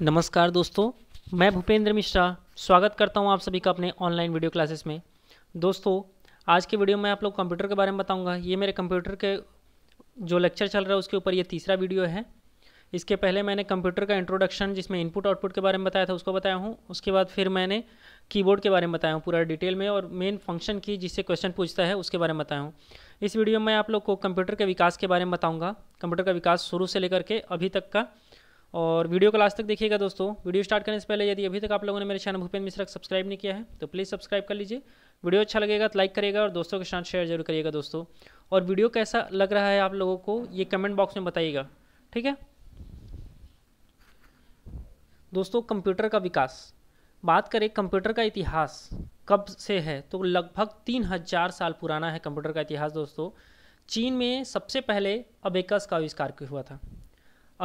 नमस्कार दोस्तों मैं भूपेंद्र मिश्रा स्वागत करता हूं आप सभी का अपने ऑनलाइन वीडियो क्लासेस में दोस्तों आज के वीडियो में आप लोग कंप्यूटर के बारे में बताऊंगा ये मेरे कंप्यूटर के जो लेक्चर चल रहा है उसके ऊपर ये तीसरा वीडियो है इसके पहले मैंने कंप्यूटर का इंट्रोडक्शन जिसमें इनपुट आउटपुट के बारे में बताया था उसको बताया हूँ उसके बाद फिर मैंने कीबोर्ड के बारे में बताया हूँ पूरा डिटेल में और मेन फंक्शन की जिससे क्वेश्चन पूछता है उसके बारे में बताया हूँ इस वीडियो में आप लोग को कंप्यूटर के विकास के बारे में बताऊँगा कंप्यूटर का विकास शुरू से लेकर के अभी तक का और वीडियो को लास्ट तक देखिएगा दोस्तों वीडियो स्टार्ट करने से पहले यदि अभी तक आप लोगों ने मेरे चैनल भूपेंद्र मिश्रा को सब्सक्राइब नहीं किया है तो प्लीज़ सब्सक्राइब कर लीजिए वीडियो अच्छा लगेगा तो लाइक करिएगा और दोस्तों के साथ शेयर जरूर करिएगा दोस्तों और वीडियो कैसा लग रहा है आप लोगों को ये कमेंट बॉक्स में बताइएगा ठीक है दोस्तों कंप्यूटर का विकास बात करें कंप्यूटर का इतिहास कब से है तो लगभग तीन हज़ार साल पुराना है कंप्यूटर का इतिहास दोस्तों चीन में सबसे पहले अबेकस का आविष्कार हुआ था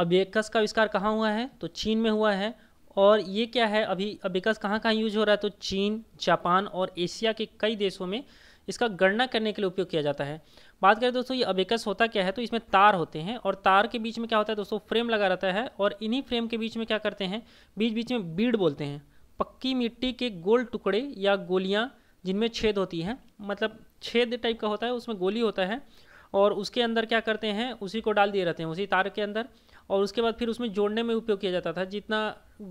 अबेकस का आविष्कार कहाँ हुआ है तो चीन में हुआ है और ये क्या है अभी अबेकस कहाँ कहाँ यूज हो रहा है तो चीन जापान और एशिया के कई देशों में इसका गणना करने के लिए उपयोग किया जाता है बात करें दोस्तों ये अबेकस होता क्या है तो इसमें तार होते हैं और तार के बीच में क्या होता है दोस्तों फ्रेम लगा रहता है और इन्हीं फ्रेम के बीच में क्या करते हैं बीच बीच में बीड बोलते हैं पक्की मिट्टी के गोल टुकड़े या गोलियाँ जिनमें छेद होती हैं मतलब छेद टाइप का होता है उसमें गोली होता है और उसके अंदर क्या करते हैं उसी को डाल दिए रहते हैं उसी तार के अंदर और उसके बाद फिर उसमें जोड़ने में उपयोग किया जाता था जितना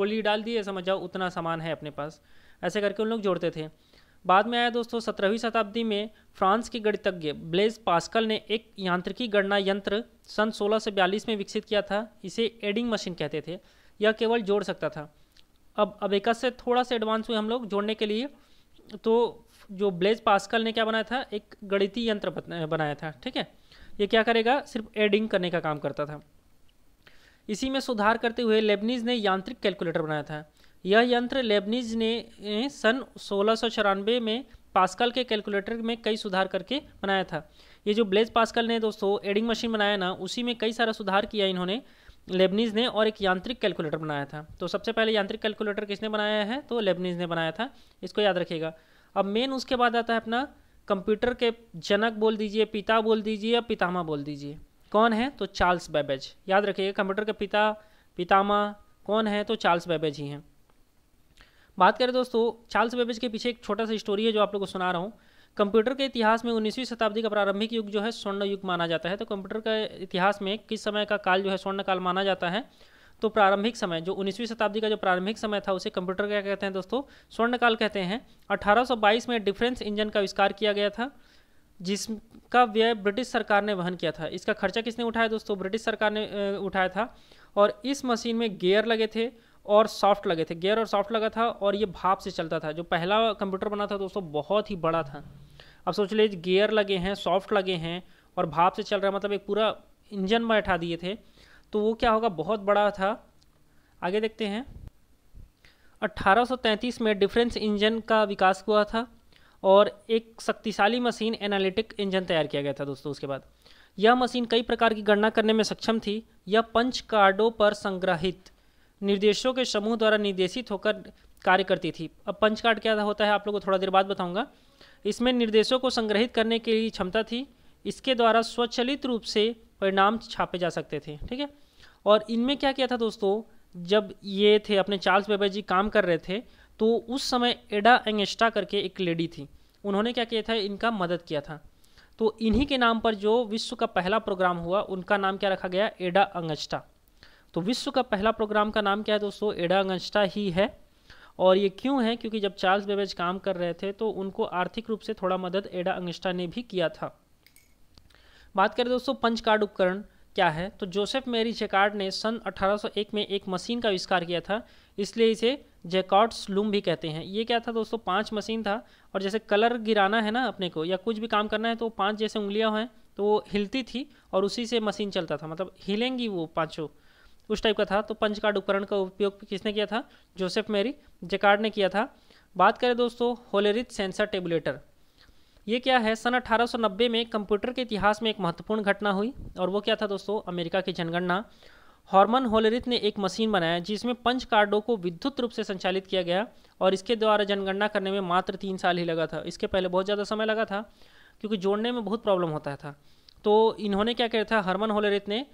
गोली डाल दिए समझ जाओ उतना सामान है अपने पास ऐसे करके उन लोग जोड़ते थे बाद में आया दोस्तों सत्रहवीं शताब्दी में फ्रांस के गणितज्ञ ब्लेज पास्कल ने एक यांत्रिकी गणना यंत्र सन बयालीस में विकसित किया था इसे एडिंग मशीन कहते थे यह केवल जोड़ सकता था अब अबेकस से थोड़ा सा एडवांस हुए हम लोग जोड़ने के लिए तो जो ब्लेज पास्कल ने क्या बनाया था एक गणितीय यंत्र बनाया था ठीक है ये क्या करेगा सिर्फ एडिंग करने का काम करता था इसी में सुधार करते हुए लेबनीज ने यांत्रिक कैलकुलेटर बनाया था यह यंत्र लेबनीज ने सन सोलह में पास्कल के कैलकुलेटर में कई सुधार करके बनाया था ये जो ब्लेज पास्कल ने दोस्तों एडिंग मशीन बनाया ना उसी में कई सारा सुधार किया इन्होंने लेबनीज ने और एक यांत्रिक कैलकुलेटर बनाया था तो सबसे पहले यांत्रिक कैलकुलेटर किसने बनाया है तो लेबनीज ने बनाया था इसको याद रखिएगा अब मेन उसके बाद आता है अपना कंप्यूटर के जनक बोल दीजिए पिता बोल दीजिए या पितामा बोल दीजिए कौन है तो चार्ल्स बैबेज याद रखिए कंप्यूटर के पिता पितामा कौन है तो चार्ल्स बेबेज ही हैं बात करें दोस्तों चार्ल्स बेबेज के पीछे एक छोटा सा स्टोरी है जो आप लोग को सुना रहा हूँ कंप्यूटर के इतिहास में उन्नीसवीं शताब्दी का प्रारंभिक युग जो है स्वर्ण युग माना जाता है तो कंप्यूटर का इतिहास में किस समय का काल जो है स्वर्ण काल माना जाता है तो प्रारंभिक समय जो उन्नीसवीं शताब्दी का जो प्रारंभिक समय था उसे कंप्यूटर क्या कहते हैं दोस्तों स्वर्णकाल कहते हैं 1822 में डिफरेंस इंजन का आविष्कार किया गया था जिसका व्यय ब्रिटिश सरकार ने वहन किया था इसका खर्चा किसने उठाया दोस्तों ब्रिटिश सरकार ने उठाया था और इस मशीन में गेयर लगे थे और सॉफ्ट लगे थे गेयर और सॉफ्ट लगा था और ये भाप से चलता था जो पहला कंप्यूटर बना था दोस्तों बहुत ही बड़ा था अब सोच लीजिए गेयर लगे हैं सॉफ्ट लगे हैं और भाप से चल रहा है मतलब एक पूरा इंजन बैठा दिए थे तो वो क्या होगा बहुत बड़ा था आगे देखते हैं 1833 में डिफरेंस इंजन का विकास हुआ था और एक शक्तिशाली मशीन एनालिटिक इंजन तैयार किया गया था दोस्तों उसके बाद यह मशीन कई प्रकार की गणना करने में सक्षम थी यह पंच कार्डों पर संग्रहित निर्देशों के समूह द्वारा निर्देशित होकर कार्य करती थी अब पंच कार्ड क्या होता है आप लोग को थोड़ा देर बाद बताऊंगा इसमें निर्देशों को संग्रहित करने के लिए क्षमता थी इसके द्वारा स्वचलित रूप से परिणाम छापे जा सकते थे ठीक है और इनमें क्या किया था दोस्तों जब ये थे अपने चार्ल्स बेबेज जी काम कर रहे थे तो उस समय एडा एंगेस्टा करके एक लेडी थी उन्होंने क्या किया था इनका मदद किया था तो इन्हीं के नाम पर जो विश्व का पहला प्रोग्राम हुआ उनका नाम क्या रखा गया एडा अंगस्टा तो विश्व का पहला प्रोग्राम का नाम क्या है दोस्तों एडा अंगस्टा ही है और ये क्यों है क्योंकि जब चार्ल्स बेबेज काम कर रहे थे तो उनको आर्थिक रूप से थोड़ा मदद एडा अंगस्टा ने भी किया था बात करें दोस्तों पंच कार्ड उपकरण क्या है तो जोसेफ मेरी जेकार्ड ने सन 1801 में एक मशीन का आविष्कार किया था इसलिए इसे जेकॉर्ड्स लूम भी कहते हैं ये क्या था दोस्तों पांच मशीन था और जैसे कलर गिराना है ना अपने को या कुछ भी काम करना है तो पांच जैसे उंगलियां हैं तो वो हिलती थी और उसी से मशीन चलता था मतलब हिलेंगी वो पाँचों उस टाइप का था तो पंच कार्ड उपकरण का उपयोग किसने किया था जोसेफ मेरी जेकार्ड ने किया था बात करें दोस्तों होलेरिथ सेंसर टेबुलेटर ये क्या है सन 1890 में कंप्यूटर के इतिहास में एक महत्वपूर्ण घटना हुई और वो क्या था दोस्तों अमेरिका की जनगणना हॉर्मन होलरिथ ने एक मशीन बनाया जिसमें पंच कार्डों को विद्युत रूप से संचालित किया गया और इसके द्वारा जनगणना करने में मात्र तीन साल ही लगा था इसके पहले बहुत ज़्यादा समय लगा था क्योंकि जोड़ने में बहुत प्रॉब्लम होता था तो इन्होंने क्या किया था हरमन होलरिथ ने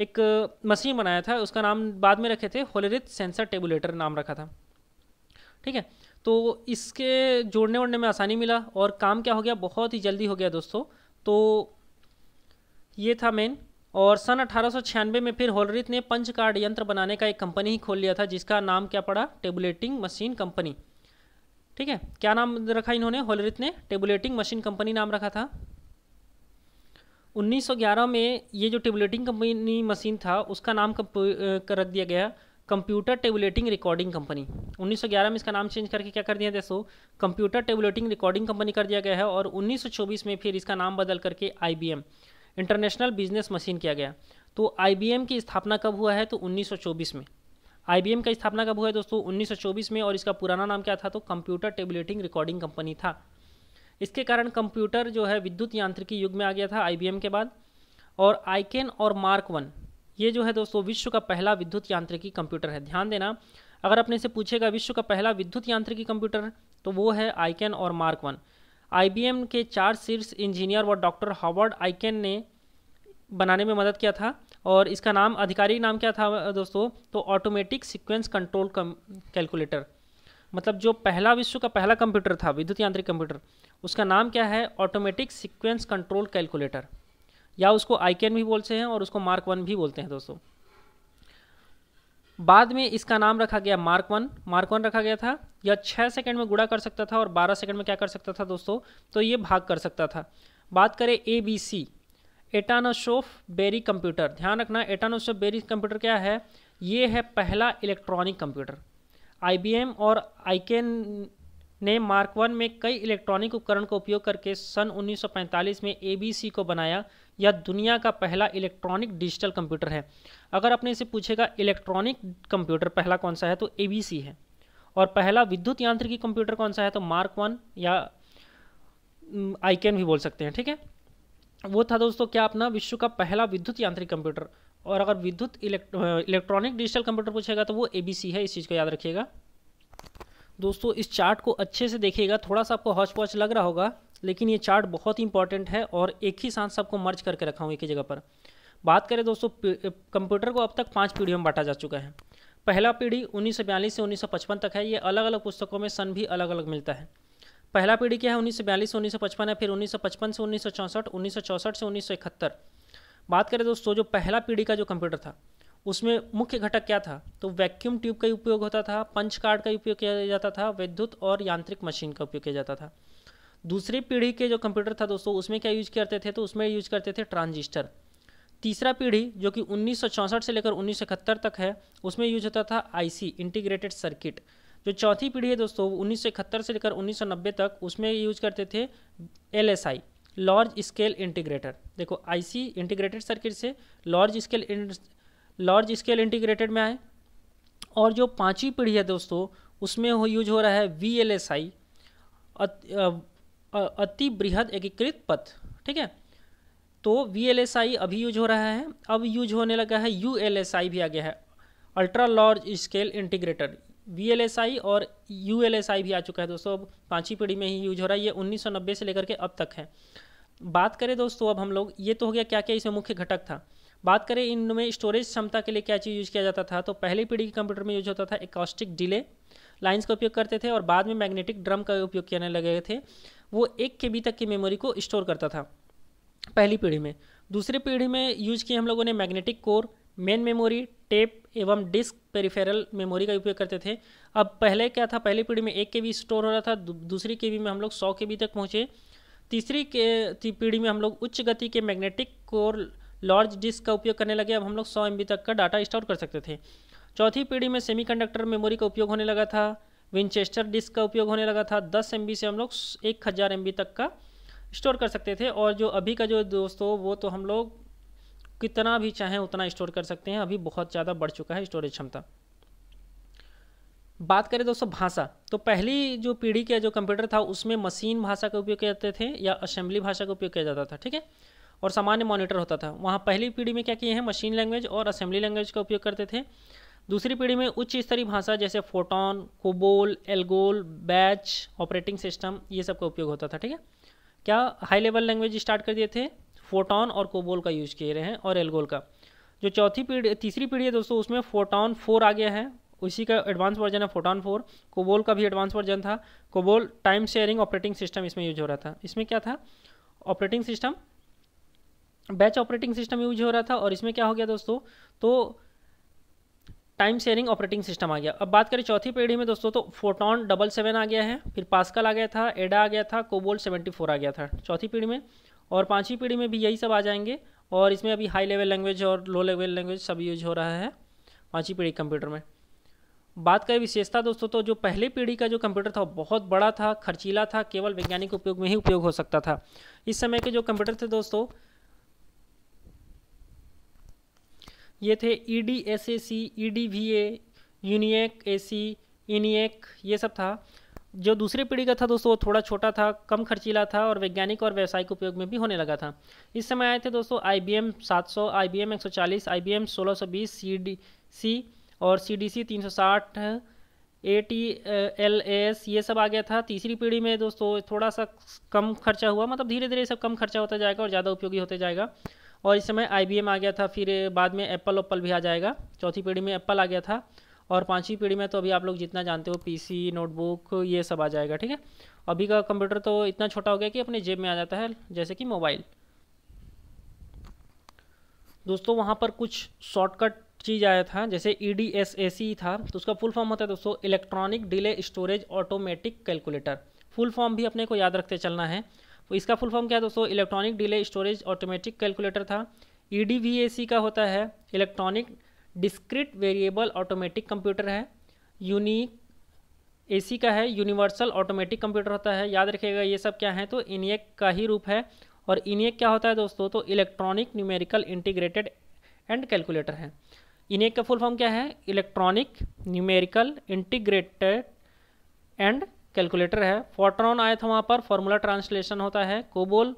एक मशीन बनाया था उसका नाम बाद में रखे थे होलरिथ सेंसर टेबुलेटर नाम रखा था ठीक है तो इसके जोड़ने वोड़ने में आसानी मिला और काम क्या हो गया बहुत ही जल्दी हो गया दोस्तों तो ये था मेन और सन अठारह में फिर होलरिथ ने पंच कार्ड यंत्र बनाने का एक कंपनी ही खोल लिया था जिसका नाम क्या पड़ा टेबुलेटिंग मशीन कंपनी ठीक है क्या नाम रखा इन्होंने होलरिथ ने टेबुलेटिंग मशीन कंपनी नाम रखा था 1911 में ये जो टेबुलेटिंग कंपनी मशीन था उसका नाम रख दिया गया कंप्यूटर टेबुलेटिंग रिकॉर्डिंग कंपनी 1911 में इसका नाम चेंज करके क्या कर दिया दोस्तों कंप्यूटर टेबुलेटिंग रिकॉर्डिंग कंपनी कर दिया गया है और 1924 में फिर इसका नाम बदल करके आई इंटरनेशनल बिजनेस मशीन किया गया तो आई की स्थापना कब हुआ है तो उन्नीस में आई का स्थापना कब हुआ है दोस्तों उन्नीस में और इसका पुराना नाम क्या था तो कंप्यूटर टेबुलेटिंग रिकॉर्डिंग कंपनी था इसके कारण कंप्यूटर जो है विद्युत यांत्रिकी युग में आ गया था आई के बाद और आईकेन और मार्क वन ये जो है दोस्तों विश्व का पहला विद्युत यांत्रिकी कंप्यूटर है ध्यान देना अगर अपने से पूछेगा विश्व का पहला विद्युत यांत्रिकी कंप्यूटर तो वो है आइकन और मार्क वन आई के चार शीर्ष इंजीनियर व डॉक्टर हॉवर्ड आइकन ने बनाने में मदद किया था और इसका नाम आधिकारिक नाम क्या था दोस्तों तो ऑटोमेटिक सिक्वेंस कंट्रोल कैलकुलेटर मतलब जो पहला विश्व का पहला कंप्यूटर था विद्युत यांत्रिक कंप्यूटर उसका नाम क्या है ऑटोमेटिक सीक्वेंस कंट्रोल कैलकुलेटर या उसको आइकन भी बोलते हैं और उसको मार्क वन भी बोलते हैं दोस्तों बाद में इसका नाम रखा गया मार्क वन मार्क वन रखा गया था यह छः सेकंड में गुड़ा कर सकता था और बारह सेकंड में क्या कर सकता था दोस्तों तो ये भाग कर सकता था बात करें A B C Atanasoff Berry computer ध्यान रखना एटानोशोफ बेरी कंप्यूटर क्या है ये है पहला इलेक्ट्रॉनिक कंप्यूटर आई और आई ने मार्क वन में कई इलेक्ट्रॉनिक उपकरण का उपयोग करके सन 1945 में एबीसी को बनाया यह दुनिया का पहला इलेक्ट्रॉनिक डिजिटल कंप्यूटर है अगर अपने से पूछेगा इलेक्ट्रॉनिक कंप्यूटर पहला कौन सा है तो एबीसी है और पहला विद्युत यांत्रिकी कंप्यूटर कौन सा है तो मार्क वन या आईकेन भी बोल सकते हैं ठीक है वो था दोस्तों क्या अपना विश्व का पहला विद्युत यांत्रिक कंप्यूटर और अगर विद्युत इलेक्ट्रॉनिक डिजिटल कंप्यूटर पूछेगा तो वो एबीसी है इस चीज़ को याद रखिएगा दोस्तों इस चार्ट को अच्छे से देखिएगा थोड़ा सा आपको हॉच पॉच लग रहा होगा लेकिन ये चार्ट बहुत ही इंपॉर्टेंट है और एक ही साथ सबको मर्ज करके रखा हूँ एक ही जगह पर बात करें दोस्तों कंप्यूटर को अब तक पाँच पीढ़ियों में बांटा जा चुका है पहला पीढ़ी उन्नीस से उन्नीस तक है ये अलग अलग पुस्तकों में सन भी अलग अलग मिलता है पहला पीढ़ी क्या है उन्नीस से उन्नीस है फिर उन्नीस से उन्नीस सौ से उन्नीस से उन्नीस बात करें दोस्तों जो पहला पीढ़ी का जो कंप्यूटर था उसमें मुख्य घटक क्या था तो वैक्यूम ट्यूब का उपयोग होता था पंच कार्ड का उपयोग किया जाता था विद्युत और यांत्रिक मशीन का उपयोग किया जाता था दूसरी पीढ़ी के जो कंप्यूटर था दोस्तों उसमें क्या यूज करते थे तो उसमें यूज करते थे ट्रांजिस्टर तीसरा पीढ़ी जो कि उन्नीस से लेकर उन्नीस तक है उसमें यूज होता था आईसी इंटीग्रेटेड सर्किट जो चौथी पीढ़ी है दोस्तों उन्नीस से लेकर उन्नीस तक उसमें यूज करते थे एल लार्ज स्केल इंटीग्रेटर देखो आईसी इंटीग्रेटेड सर्किट से large scale large scale integrated में आए और जो पाँचवीं पीढ़ी है दोस्तों उसमें हो यूज हो रहा है वी एल एस आई अति बृहद एकीकृत पथ ठीक है तो वी एल एस आई अभी यूज हो रहा है अब यूज होने लगा है यू एल एस आई भी आ गया है ultra large scale integrated V L S I और यू एल एस आई भी आ चुका है दोस्तों अब पाँचवीं पीढ़ी में ही यूज हो रहा है ये 1990 से लेकर के अब तक है बात करें दोस्तों अब हम लोग ये तो हो गया क्या क्या इसमें मुख्य घटक था बात करें इनमें स्टोरेज क्षमता के लिए क्या चीज़ यूज़ किया जाता था तो पहली पीढ़ी के कंप्यूटर में यूज होता था एकॉस्टिक डिले लाइंस का उपयोग करते थे और बाद में मैग्नेटिक ड्रम का उपयोग करने लगे थे वो एक के बी तक की मेमोरी को स्टोर करता था पहली पीढ़ी में दूसरी पीढ़ी में यूज किए हम लोगों ने magnetic core main memory tape एवं डिस्क पेरिफेरल मेमोरी का उपयोग करते थे अब पहले क्या था पहली पीढ़ी में एक के बी स्टोर हो रहा था दूसरी के बी में हम लोग सौ के बी तक पहुँचे तीसरी के पीढ़ी में हम लोग उच्च गति के मैग्नेटिक कोर लार्ज डिस्क का उपयोग करने लगे अब हम लोग सौ एम तक का डाटा स्टोर कर सकते थे चौथी पीढ़ी में सेमी मेमोरी का उपयोग होने लगा था विंचेस्टर डिस्क का उपयोग होने लगा था दस एम से हम लोग एक हज़ार एम तक का स्टोर कर सकते थे और जो अभी का जो दोस्तों वो तो हम लोग कितना भी चाहें उतना स्टोर कर सकते हैं अभी बहुत ज़्यादा बढ़ चुका है स्टोरेज क्षमता बात करें दोस्तों भाषा तो पहली जो पीढ़ी का जो कंप्यूटर था उसमें मशीन भाषा का उपयोग किया जाते थे या असेंबली भाषा का उपयोग किया जाता था ठीक है और सामान्य मॉनिटर होता था वहाँ पहली पीढ़ी में क्या किए हैं मशीन लैंग्वेज और असेंबली लैंग्वेज का उपयोग करते थे दूसरी पीढ़ी में उच्च स्तरीय भाषा जैसे FORTRAN COBOL ALGOL batch operating system ये सब का उपयोग होता था ठीक है क्या हाई लेवल लैंग्वेज स्टार्ट कर दिए थे फोटोन और कोबोल का यूज किए रहे हैं और एल्गोल का जो चौथी पीढ़ी तीसरी पीढ़ी है दोस्तों उसमें फोटोन फोर आ गया है उसी का एडवांस वर्जन है फोटोन फोर कोबोल का भी एडवांस वर्जन था COBOL time sharing operating system इसमें यूज हो रहा था इसमें क्या था operating system batch operating system use हो रहा था और इसमें क्या हो गया दोस्तों तो टाइम शेयरिंग ऑपरेटिंग सिस्टम आ गया अब बात करें चौथी पीढ़ी में दोस्तों तो फोटोन डबल सेवन आ गया है फिर पास्कल आ गया था एडा आ गया था कोबोल सेवेंटी फोर आ गया था चौथी पीढ़ी में और पांचवी पीढ़ी में भी यही सब आ जाएंगे और इसमें अभी हाई लेवल लैंग्वेज और लो लेवल लैंग्वेज सब यूज हो रहा है पाँचवीं पीढ़ी कंप्यूटर में बात करें विशेषता दोस्तों तो जो पहले पीढ़ी का जो कंप्यूटर था बहुत बड़ा था खर्चीला था केवल वैज्ञानिक उपयोग में ही उपयोग हो सकता था इस समय के जो कंप्यूटर थे दोस्तों ये थे E D S A C E D V A UNIVAC A C ENIAC ये सब था जो दूसरी पीढ़ी का था दोस्तों वो थोड़ा छोटा था कम खर्चीला था और वैज्ञानिक और व्यावसायिक उपयोग में भी होने लगा था इस समय आए थे दोस्तों आई बी एम सात सौ आई बी एम एक सौ चालीस आई बी एम सोलह सौ बीस सी डी सी और सी डी सी तीन सौ साठ ए टी एल एस ये सब आ गया था तीसरी पीढ़ी में दोस्तों थोड़ा सा कम खर्चा हुआ मतलब धीरे धीरे सब कम खर्चा होता जाएगा और ज़्यादा उपयोगी होता जाएगा और इस समय आई आ गया था फिर बाद में एप्पल ओप्पल भी आ जाएगा चौथी पीढ़ी में एप्पल आ गया था और पाँचवीं पीढ़ी में तो अभी आप लोग जितना जानते हो पीसी नोटबुक ये सब आ जाएगा ठीक है अभी का कंप्यूटर तो इतना छोटा हो गया कि अपने जेब में आ जाता है जैसे कि मोबाइल दोस्तों वहाँ पर कुछ शॉर्टकट चीज़ आया था जैसे ई डी एस ए सी था तो उसका फुल फॉर्म होता है दोस्तों electronic delay storage automatic calculator full form भी अपने को याद रखते चलना है तो इसका फुल फॉर्म क्या है दोस्तों electronic delay storage automatic calculator था ई e का होता है electronic discrete variable automatic computer है यूनिक एसी का है यूनिवर्सल ऑटोमेटिक कंप्यूटर होता है याद रखिएगा ये सब क्या है तो इनएक का ही रूप है और इनएक क्या होता है दोस्तों तो electronic numerical integrated and calculator है इनएक का फुल फॉर्म क्या है electronic numerical integrated and calculator है फोट्रॉन आया था वहाँ पर फॉर्मूला ट्रांसलेशन होता है COBOL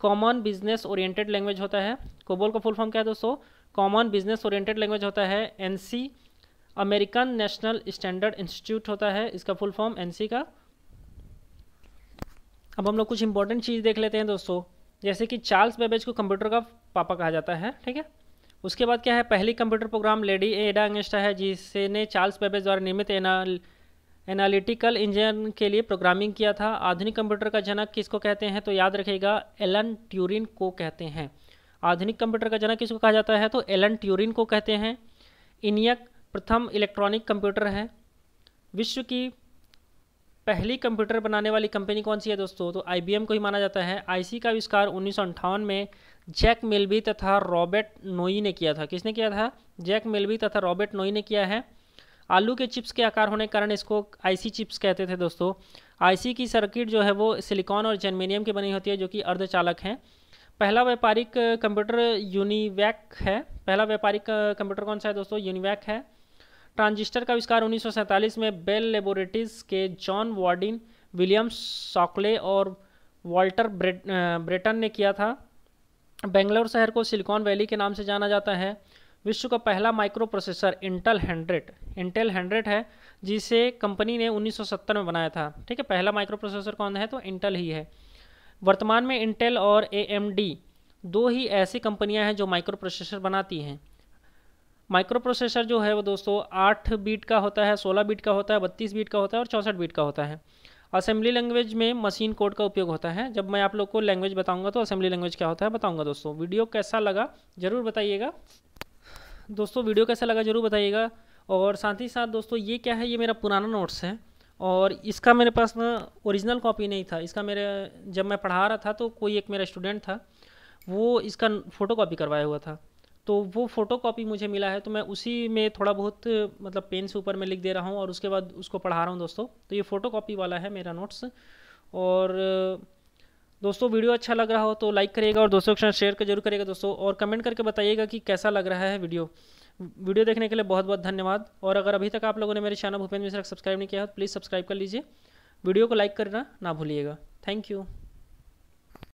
common business oriented language होता है कोबोल का फुल फॉर्म क्या है दोस्तों कॉमन बिजनेस ओरिएंटेड लैंग्वेज होता है an American National Standard Institute होता है इसका फुल फॉर्म एन का अब हम लोग कुछ इंपॉर्टेंट चीज़ देख लेते हैं दोस्तों जैसे कि चार्ल्स बेबेज को कंप्यूटर का पापा कहा जाता है ठीक है उसके बाद क्या है पहली कंप्यूटर प्रोग्राम लेडी एडा अंगेस्टा है जिसने चार्ल्स बेबेज द्वारा निर्मित एना एनालिटिकल इंजन के लिए प्रोग्रामिंग किया था आधुनिक कंप्यूटर का जनक किसको कहते हैं तो याद रखिएगा एलन ट्यूरिन को कहते हैं आधुनिक कंप्यूटर का जनक किसको कहा जाता है तो एलन ट्यूरिन को कहते हैं इनियक प्रथम इलेक्ट्रॉनिक कंप्यूटर है विश्व की पहली कंप्यूटर बनाने वाली कंपनी कौन सी है दोस्तों तो आई को ही माना जाता है आई का आविष्कार उन्नीस में जैक मिल्बी तथा रॉबर्ट नोई ने किया था किसने किया था जैक मिल्बी तथा रॉबर्ट नोई ने किया है आलू के चिप्स के आकार होने के कारण इसको आईसी चिप्स कहते थे दोस्तों आईसी की सर्किट जो है वो सिलिकॉन और जर्मेनियम की बनी होती है जो कि अर्धचालक हैं पहला व्यापारिक कंप्यूटर यूनिवैक है पहला व्यापारिक कंप्यूटर कौन सा है दोस्तों यूनिवैक है ट्रांजिस्टर का आविष्कार उन्नीस में बेल लेबोरेटरीज के जॉन वार्डिन विलियम सॉकले और वॉल्टर ब्रेटन ने किया था बेंगलोर शहर को सिलिकॉन वैली के नाम से जाना जाता है विश्व का पहला microprocessor Intel hundred Intel hundred है जिसे कंपनी ने 1970 में बनाया था ठीक है पहला माइक्रो प्रोसेसर कौन है तो इंटेल ही है वर्तमान में इंटेल और ए दो ही ऐसी कंपनियां हैं जो माइक्रो प्रोसेसर बनाती हैं माइक्रो प्रोसेसर जो है वो दोस्तों आठ बीट का होता है सोलह बीट का होता है बत्तीस बीट का होता है और चौंसठ बीट का होता है असेंबली लैंग्वेज में मशीन कोड का उपयोग होता है जब मैं आप लोग को लैंग्वेज बताऊंगा तो असेंबली लैंग्वेज क्या होता है बताऊंगा दोस्तों वीडियो कैसा लगा ज़रूर बताइएगा दोस्तों वीडियो कैसा लगा ज़रूर बताइएगा और साथ ही साथ दोस्तों ये क्या है ये मेरा पुराना नोट्स है और इसका मेरे पास ना ओरिजिनल कॉपी नहीं था इसका मेरे जब मैं पढ़ा रहा था तो कोई एक मेरा स्टूडेंट था वो इसका फ़ोटो कॉपी करवाया हुआ था तो वो फ़ोटो कॉपी मुझे मिला है तो मैं उसी में थोड़ा बहुत मतलब पेन से ऊपर में लिख दे रहा हूँ और उसके बाद उसको पढ़ा रहा हूँ दोस्तों तो ये फ़ोटो वाला है मेरा नोट्स और दोस्तों वीडियो अच्छा लग रहा हो तो लाइक करिएगा और दोस्तों के साथ शेयर जरूर करिएगा दोस्तों और कमेंट करके बताइएगा कि कैसा लग रहा है वीडियो वीडियो देखने के लिए बहुत बहुत धन्यवाद और अगर अभी तक आप लोगों ने मेरे चैनल भूपेंद्र मिश्रा सब्सक्राइब नहीं किया है तो प्लीज़ सब्सक्राइब कर लीजिए वीडियो को लाइक करना ना भूलिएगा थैंक यू